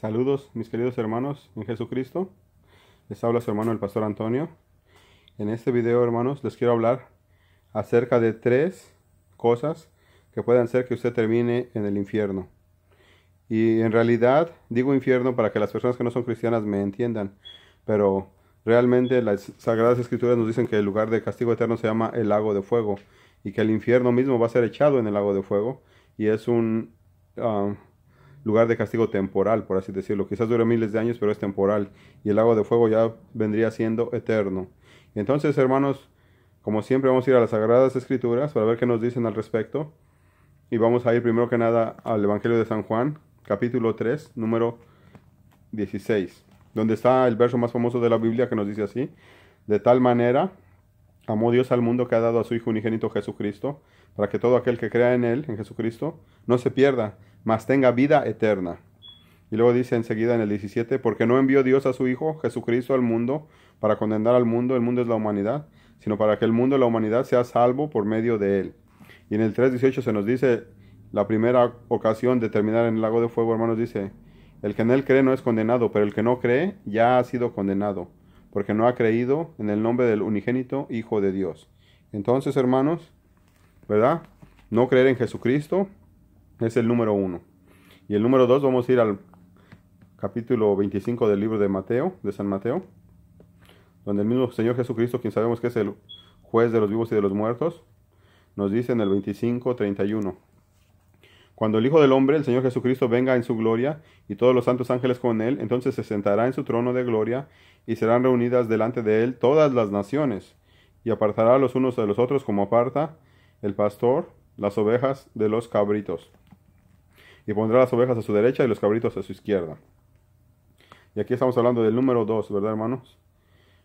Saludos mis queridos hermanos en Jesucristo. Les habla su hermano el pastor Antonio. En este video hermanos les quiero hablar acerca de tres cosas que pueden hacer que usted termine en el infierno. Y en realidad digo infierno para que las personas que no son cristianas me entiendan. Pero realmente las sagradas escrituras nos dicen que el lugar de castigo eterno se llama el lago de fuego. Y que el infierno mismo va a ser echado en el lago de fuego. Y es un... Ah, lugar de castigo temporal, por así decirlo. Quizás dure miles de años, pero es temporal. Y el lago de fuego ya vendría siendo eterno. Entonces, hermanos, como siempre, vamos a ir a las Sagradas Escrituras para ver qué nos dicen al respecto. Y vamos a ir primero que nada al Evangelio de San Juan, capítulo 3, número 16, donde está el verso más famoso de la Biblia que nos dice así. De tal manera amó Dios al mundo que ha dado a su Hijo unigénito Jesucristo, para que todo aquel que crea en Él, en Jesucristo, no se pierda, mas tenga vida eterna. Y luego dice enseguida en el 17, porque no envió Dios a su Hijo Jesucristo al mundo para condenar al mundo, el mundo es la humanidad, sino para que el mundo y la humanidad sea salvo por medio de Él. Y en el 3.18 se nos dice la primera ocasión de terminar en el lago de fuego, hermanos, dice, el que en Él cree no es condenado, pero el que no cree ya ha sido condenado porque no ha creído en el nombre del unigénito Hijo de Dios. Entonces, hermanos, ¿verdad? No creer en Jesucristo es el número uno. Y el número dos, vamos a ir al capítulo 25 del libro de Mateo, de San Mateo, donde el mismo Señor Jesucristo, quien sabemos que es el juez de los vivos y de los muertos, nos dice en el 25, 31. Cuando el Hijo del Hombre, el Señor Jesucristo, venga en su gloria y todos los santos ángeles con él, entonces se sentará en su trono de gloria y serán reunidas delante de él todas las naciones y apartará los unos de los otros como aparta el pastor las ovejas de los cabritos y pondrá las ovejas a su derecha y los cabritos a su izquierda. Y aquí estamos hablando del número dos, ¿verdad, hermanos?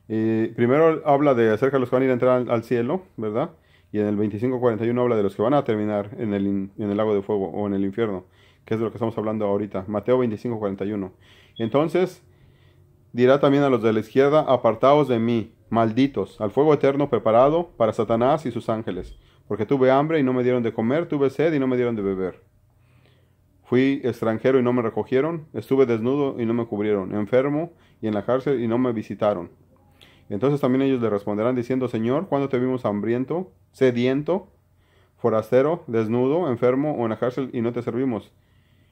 Y primero habla de acerca de los que van a ir a entrar al, cielo, ¿verdad? Y en el 2541 habla de los que van a terminar en el, lago de fuego o en el infierno, que es de lo que estamos hablando ahorita. Mateo 2541. Entonces dirá también a los de la izquierda, apartaos de mí, malditos, al fuego eterno preparado para Satanás y sus ángeles, porque tuve hambre y no me dieron de comer, tuve sed y no me dieron de beber. Fui extranjero y no me recogieron, estuve desnudo y no me cubrieron, enfermo y en la cárcel y no me visitaron. Entonces también ellos le responderán diciendo, Señor, ¿cuándo te vimos hambriento, sediento, forastero, desnudo, enfermo o en la cárcel y no te servimos?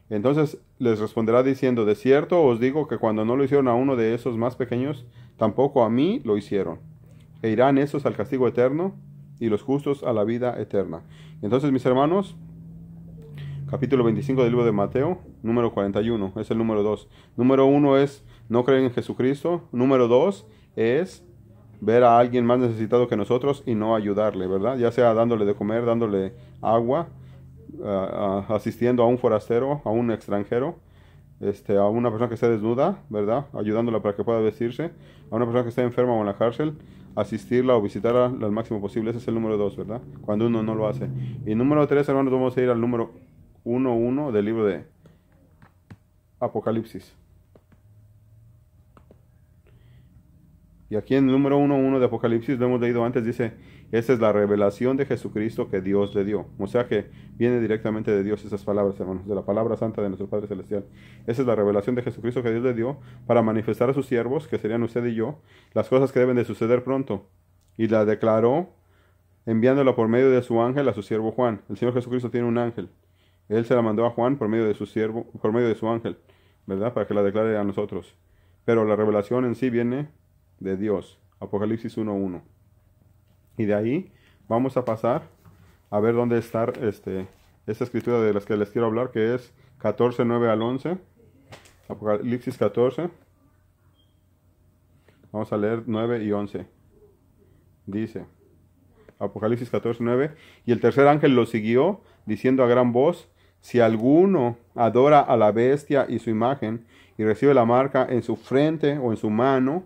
Entonces les responderá diciendo, de cierto os digo que cuando no lo hicieron a uno de esos más pequeños, tampoco a mí lo hicieron. E irán esos al castigo eterno y los justos a la vida eterna. Entonces, mis hermanos, capítulo 25 del libro de Mateo, número 41, es el número 2. Número 1 es, no creen en Jesucristo. Número 2, es ver a alguien más necesitado que nosotros y no ayudarle, ¿verdad? Ya sea dándole de comer, dándole agua, asistiendo a un forastero, a un extranjero, este, a una persona que esté desnuda, ¿verdad? Ayudándola para que pueda vestirse, a una persona que esté enferma o en la cárcel, asistirla o visitarla al máximo posible. Ese es el número dos, ¿verdad? Cuando uno no lo hace. Y número tres, hermanos, vamos a ir al número 1.1 del libro de Apocalipsis. Y aquí en el número 1.1 de Apocalipsis, lo hemos leído antes, dice, Esa es la revelación de Jesucristo que Dios le dio. O sea que viene directamente de Dios esas palabras, hermanos, de la palabra santa de nuestro Padre Celestial. Esa es la revelación de Jesucristo que Dios le dio para manifestar a sus siervos, que serían usted y yo, las cosas que deben de suceder pronto. Y la declaró enviándola por medio de su ángel a su siervo Juan. El Señor Jesucristo tiene un ángel. Él se la mandó a Juan por medio de su siervo, por medio de su ángel, ¿verdad? Para que la declare a nosotros. Pero la revelación en sí viene de Dios. Apocalipsis 1.1. Y de ahí vamos a pasar a ver dónde está esta escritura de las que les quiero hablar, que es 14.9 al 11. Apocalipsis 14. Vamos a leer 9 y 11. Dice, Apocalipsis 14.9 Y el tercer ángel lo siguió, diciendo a gran voz, si alguno adora a la bestia y su imagen, y recibe la marca en su frente o en su mano,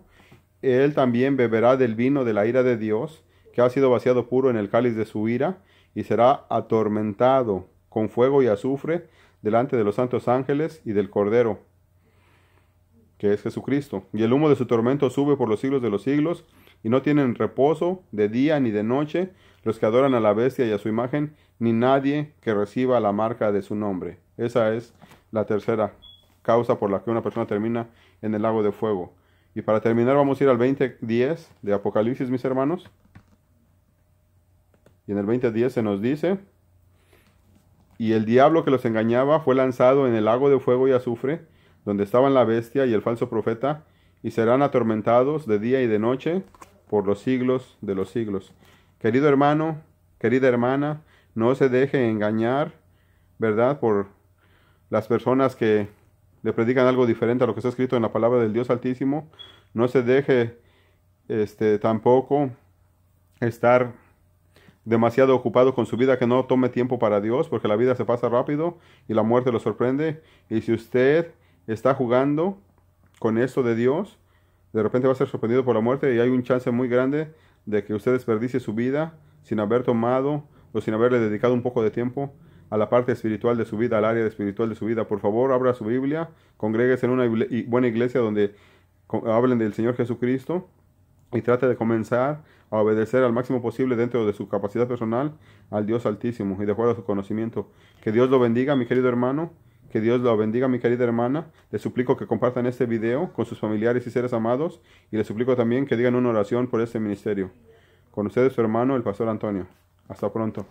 él también beberá del vino de la ira de Dios, que ha sido vaciado puro en el cáliz de su ira, y será atormentado con fuego y azufre delante de los santos ángeles y del Cordero, que es Jesucristo. Y el humo de su tormento sube por los siglos de los siglos, y no tienen reposo de día ni de noche los que adoran a la bestia y a su imagen, ni nadie que reciba la marca de su nombre. Esa es la tercera causa por la que una persona termina en el lago de fuego. Y para terminar vamos a ir al 20.10 de Apocalipsis, mis hermanos. Y en el 20.10 se nos dice, y el diablo que los engañaba fue lanzado en el lago de fuego y azufre, donde estaban la bestia y el falso profeta, y serán atormentados de día y de noche por los siglos de los siglos. Querido hermano, querida hermana, no se deje engañar, ¿verdad? Por las personas que le predican algo diferente a lo que está escrito en la palabra del Dios Altísimo, no se deje este, tampoco estar demasiado ocupado con su vida que no tome tiempo para Dios, porque la vida se pasa rápido y la muerte lo sorprende. Y si usted está jugando con eso de Dios, de repente va a ser sorprendido por la muerte y hay un chance muy grande de que usted desperdicie su vida sin haber tomado o sin haberle dedicado un poco de tiempo a la parte espiritual de su vida, al área espiritual de su vida. Por favor, abra su Biblia, congréguese en una buena iglesia donde hablen del Señor Jesucristo y trate de comenzar a obedecer al máximo posible dentro de su capacidad personal al Dios Altísimo y de acuerdo a su conocimiento. Que Dios lo bendiga, mi querido hermano. Que Dios lo bendiga, mi querida hermana. Les suplico que compartan este video con sus familiares y seres amados. Y les suplico también que digan una oración por este ministerio. Con ustedes, su hermano, el pastor Antonio. Hasta pronto.